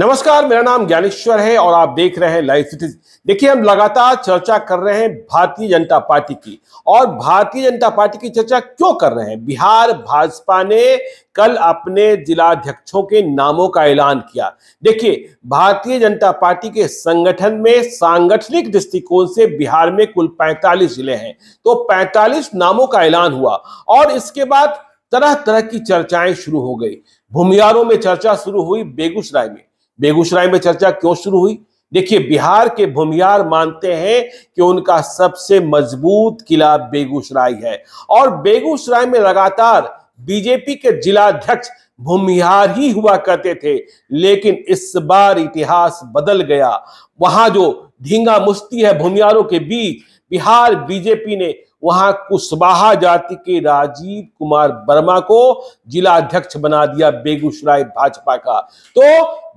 नमस्कार मेरा नाम ज्ञानेश्वर है और आप देख रहे हैं लाइव सिटीज देखिए हम लगातार चर्चा कर रहे हैं भारतीय जनता पार्टी की और भारतीय जनता पार्टी की चर्चा क्यों कर रहे हैं बिहार भाजपा ने कल अपने जिलाध्यक्षों के नामों का ऐलान किया देखिए भारतीय जनता पार्टी के संगठन में सांगठनिक दृष्टिकोण से बिहार में कुल पैंतालीस जिले हैं तो पैंतालीस नामों का ऐलान हुआ और इसके बाद तरह तरह की चर्चाएं शुरू हो गई भूमियारों में चर्चा शुरू हुई बेगूसराय में बेगूसराय में चर्चा क्यों शुरू हुई देखिए बिहार के भूमियार मानते हैं कि उनका सबसे मजबूत किला बेगूसराय है और बेगूसराय में लगातार बीजेपी के जिलाध्यक्ष भूमिहार ही हुआ करते थे लेकिन इस बार इतिहास बदल गया वहां जो ढींगा मुश्ती है भूमियारों के बीच बिहार बीजेपी ने वहां कुशवाहा जाति के राजीव कुमार वर्मा को जिला अध्यक्ष बना दिया बेगूसराय भाजपा का तो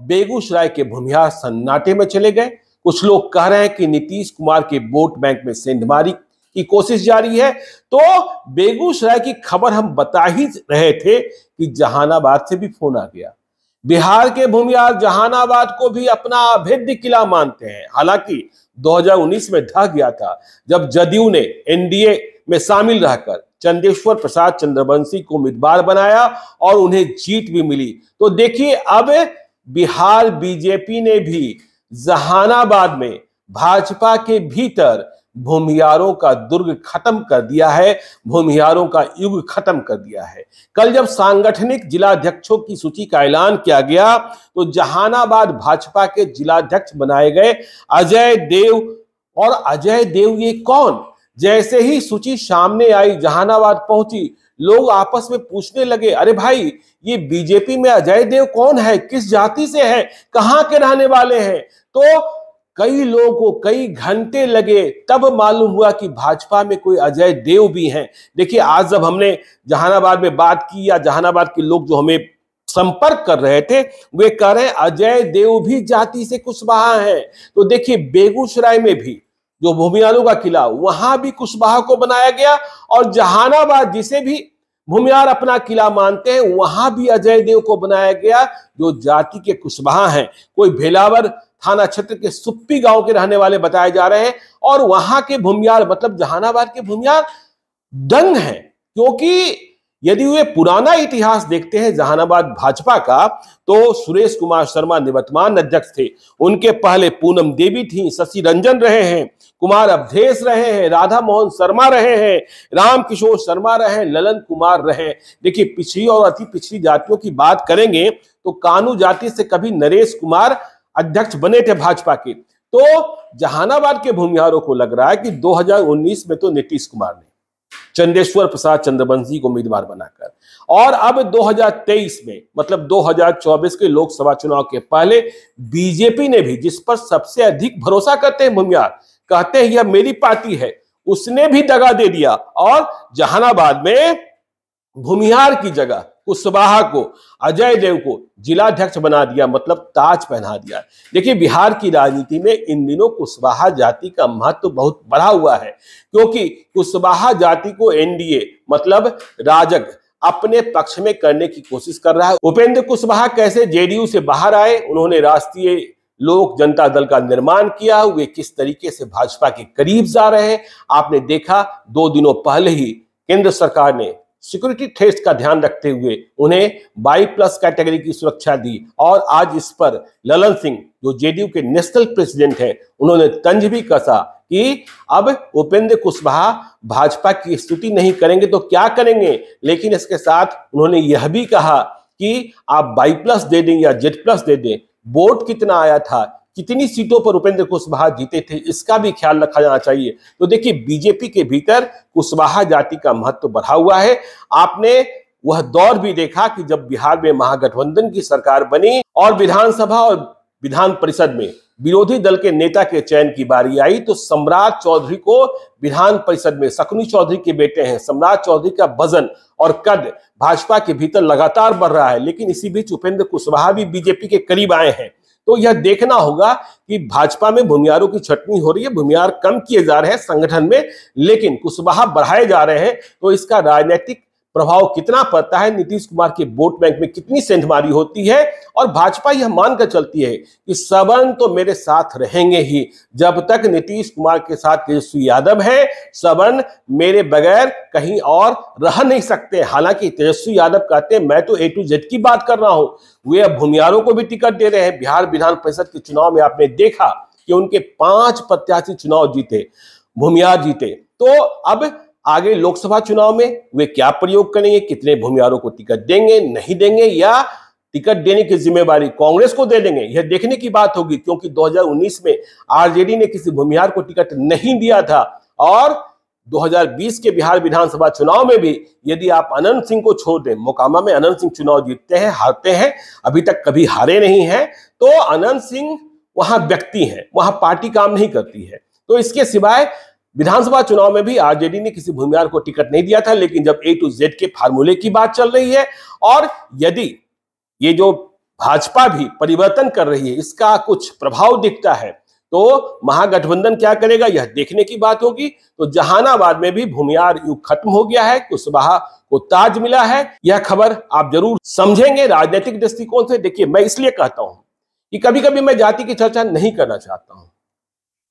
बेगूसराय के भूमिहार सन्नाटे में चले गए कुछ लोग कह रहे हैं कि नीतीश कुमार के वोट बैंक में सेंधमारी की कोशिश जारी है तो बेगूसराय की खबर हम बता ही रहे थे कि जहानाबाद से भी फोन आ गया बिहार के भूमिहार जहानाबाद को भी अपना अभेद्य किला मानते हैं हालांकि 2019 में ढह गया था जब जदयू ने एनडीए में शामिल रहकर चंदेश्वर प्रसाद चंद्रवंशी को उम्मीदवार बनाया और उन्हें जीत भी मिली तो देखिए अब बिहार बीजेपी ने भी जहानाबाद में भाजपा के भीतर भूमिहारों का दुर्ग खत्म कर दिया है भूमिहारों का युग खत्म कर दिया है कल जब सांगठनिक जिलाध्यक्षों की सूची का ऐलान किया गया तो जहानाबाद भाजपा के जिलाध्यक्ष बनाए गए अजय देव और अजय देव ये कौन जैसे ही सूची सामने आई जहानाबाद पहुंची लोग आपस में पूछने लगे अरे भाई ये बीजेपी में अजय देव कौन है किस जाति से है कहाँ के रहने वाले हैं तो कई लोगों को कई घंटे लगे तब मालूम हुआ कि भाजपा में कोई अजय देव भी हैं देखिए आज जब हमने जहानाबाद में बात की या जहानाबाद के लोग जो हमें संपर्क कर रहे थे वे कह रहे अजय देव भी जाति से कुशवाहा है तो देखिए बेगूसराय में भी जो भूमियालों का किला वहां भी कुशवाहा को बनाया गया और जहानाबाद जिसे भी भूमियार अपना किला मानते हैं वहां भी अजय देव को बनाया गया जो जाति के कुशवाहा हैं कोई भेलावर थाना क्षेत्र के सुप्पी गांव के रहने वाले बताए जा रहे हैं और वहां के भूमियार मतलब जहानाबाद के भूमियार दंग हैं क्योंकि यदि वे पुराना इतिहास देखते हैं जहानाबाद भाजपा का तो सुरेश कुमार शर्मा निवर्तमान अध्यक्ष थे उनके पहले पूनम देवी थी शशि रंजन रहे हैं कुमार अवधेश रहे हैं राधा मोहन शर्मा रहे हैं राम किशोर शर्मा रहे हैं ललन कुमार रहे देखिए पिछड़ी और अति पिछड़ी जातियों की बात करेंगे तो कानू जाति से कभी नरेश कुमार अध्यक्ष बने थे भाजपा के तो जहानाबाद के भूमिहारों को लग रहा है कि 2019 में तो नीतीश कुमार ने चंदेश्वर प्रसाद चंद्रवंशी को उम्मीदवार बनाकर और अब 2023 में मतलब 2024 के लोकसभा चुनाव के पहले बीजेपी ने भी जिस पर सबसे अधिक भरोसा करते हैं भूमिहार कहते हैं यह मेरी पार्टी है उसने भी दगा दे दिया और जहानाबाद में भूमिहार की जगह कुशवाहा को अजय देव को जिलाध्यक्ष बना दिया मतलब ताज पहना दिया देखिए बिहार की राजनीति में इन दिनों कुशवाहा जाति का महत्व तो बहुत बढ़ा हुआ है क्योंकि कुशवाहा जाति को एनडीए मतलब राजग अपने पक्ष में करने की कोशिश कर रहा है उपेंद्र कुशवाहा कैसे जेडीयू से बाहर आए उन्होंने राष्ट्रीय लोक जनता दल का निर्माण किया वे किस तरीके से भाजपा के करीब जा रहे हैं आपने देखा दो दिनों पहले ही केंद्र सरकार ने सिक्योरिटी थ्रेट्स का ध्यान रखते हुए उन्हें बाई प्लस कैटेगरी की सुरक्षा दी और आज इस पर ललन सिंह जो जेडीयू के नेशनल प्रेसिडेंट हैं उन्होंने तंज भी कसा कि अब उपेंद्र कुशवाहा भाजपा की स्तुति नहीं करेंगे तो क्या करेंगे लेकिन इसके साथ उन्होंने यह भी कहा कि आप बाई प्लस दे दें या जेड प्लस दे दें वोट कितना आया था कितनी सीटों पर उपेंद्र कुशवाहा जीते थे इसका भी ख्याल रखा जाना चाहिए तो देखिए बीजेपी के भीतर कुशवाहा जाति का महत्व बढ़ा हुआ है आपने वह दौर भी देखा कि जब बिहार में महागठबंधन की सरकार बनी और विधानसभा और विधान परिषद में विरोधी दल के नेता के चयन की बारी आई तो सम्राट चौधरी को विधान परिषद में सकुनी चौधरी के बेटे हैं सम्राट चौधरी का वजन और कद भाजपा के भीतर लगातार बढ़ रहा है लेकिन इसी बीच उपेंद्र कुशवाहा भी बीजेपी के करीब आए हैं तो यह देखना होगा कि भाजपा में भूमियारों की छटनी हो रही है भूमियार कम किए जा रहे हैं संगठन में लेकिन कुशवाहा बढ़ाए जा रहे हैं तो इसका राजनीतिक प्रभाव कितना पड़ता है नीतीश कुमार के वोट बैंक में कितनी सेंधमारी होती है और भाजपा यह मानकर चलती है कि सवर्ण तो मेरे साथ रहेंगे ही जब तक नीतीश कुमार के साथ तेजस्वी यादव है सवर्ण मेरे बगैर कहीं और रह नहीं सकते हालांकि तेजस्वी यादव कहते हैं मैं तो ए टू जेड की बात कर रहा हूं वे अब भूमियारों को भी टिकट दे रहे हैं बिहार विधान परिषद के चुनाव में आपने देखा कि उनके पांच प्रत्याशी चुनाव जीते भूमियार जीते तो अब आगे लोकसभा चुनाव में वे क्या प्रयोग करेंगे कितने भूमिहारों को टिकट देंगे नहीं देंगे या टिकट देने की जिम्मेवारी कांग्रेस को दे देंगे यह देखने की बात होगी क्योंकि 2019 में आरजेडी ने किसी भूमिहार को टिकट नहीं दिया था और 2020 के बिहार विधानसभा चुनाव में भी यदि आप अनंत सिंह को छोड़ दें मोकामा में अनंत सिंह चुनाव जीतते हैं हारते हैं अभी तक कभी हारे नहीं है तो अनंत सिंह वहां व्यक्ति हैं वहां पार्टी काम नहीं करती है तो इसके सिवाय विधानसभा चुनाव में भी आरजेडी ने किसी भूमिहार को टिकट नहीं दिया था लेकिन जब ए टू जेड के फार्मूले की बात चल रही है और यदि ये जो भाजपा भी परिवर्तन कर रही है इसका कुछ प्रभाव दिखता है तो महागठबंधन क्या करेगा यह देखने की बात होगी तो जहानाबाद में भी भूमियार युग खत्म हो गया है कुशवाहा को ताज मिला है यह खबर आप जरूर समझेंगे राजनीतिक दृष्टिकोण से देखिए मैं इसलिए कहता हूं कि कभी कभी मैं जाति की चर्चा नहीं करना चाहता हूं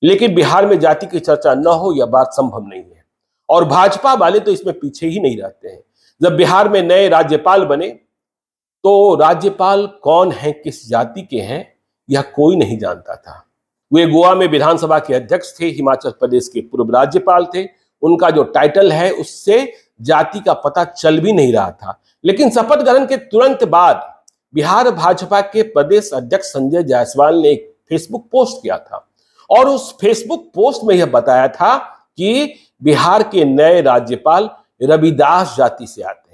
लेकिन बिहार में जाति की चर्चा न हो यह बात संभव नहीं है और भाजपा वाले तो इसमें पीछे ही नहीं रहते हैं जब बिहार में नए राज्यपाल बने तो राज्यपाल कौन है किस जाति के हैं यह कोई नहीं जानता था वे गोवा में विधानसभा के अध्यक्ष थे हिमाचल प्रदेश के पूर्व राज्यपाल थे उनका जो टाइटल है उससे जाति का पता चल भी नहीं रहा था लेकिन शपथ ग्रहण के तुरंत बाद बिहार भाजपा के प्रदेश अध्यक्ष संजय जायसवाल ने एक फेसबुक पोस्ट किया था और उस फेसबुक पोस्ट में यह बताया था कि बिहार के नए राज्यपाल रविदास जाति से आते हैं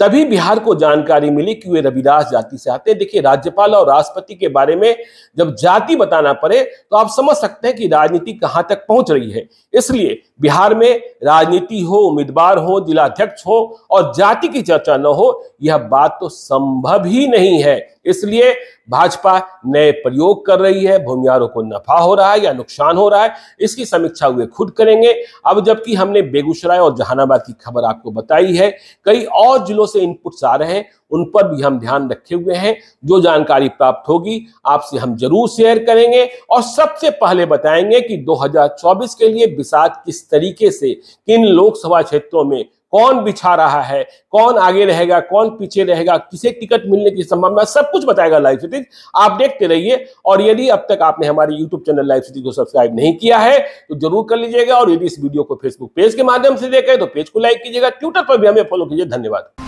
तभी बिहार को जानकारी मिली कि वे रविदास जाति से आते हैं देखिए राज्यपाल और राष्ट्रपति के बारे में जब जाति बताना पड़े तो आप समझ सकते हैं कि राजनीति कहां तक पहुंच रही है इसलिए बिहार में राजनीति हो उम्मीदवार हो जिलाध्यक्ष हो और जाति की चर्चा न हो यह बात तो संभव ही नहीं है इसलिए भाजपा नए प्रयोग कर रही है भूमियारों को नफा हो रहा है या नुकसान हो रहा है इसकी समीक्षा हुए खुद करेंगे अब जबकि हमने बेगूसराय और जहानाबाद की खबर आपको बताई है कई और जिलों से इनपुट्स आ रहे हैं उन पर भी हम ध्यान रखे हुए हैं जो जानकारी प्राप्त होगी आपसे हम जरूर शेयर करेंगे और सबसे पहले बताएंगे कि 2024 के लिए विषाद किस तरीके से किन लोकसभा क्षेत्रों में कौन बिछा रहा है कौन आगे रहेगा कौन पीछे रहेगा किसे टिकट मिलने की संभावना सब कुछ बताएगा लाइव सिटीज आप देखते रहिए और यदि अब तक आपने हमारे यूट्यूब चैनल लाइव सिटीज को सब्सक्राइब नहीं किया है तो जरूर कर लीजिएगा और यदि इस वीडियो को फेसबुक पेज के माध्यम से देखें तो पेज को लाइक कीजिएगा ट्विटर पर भी हमें फॉलो कीजिए धन्यवाद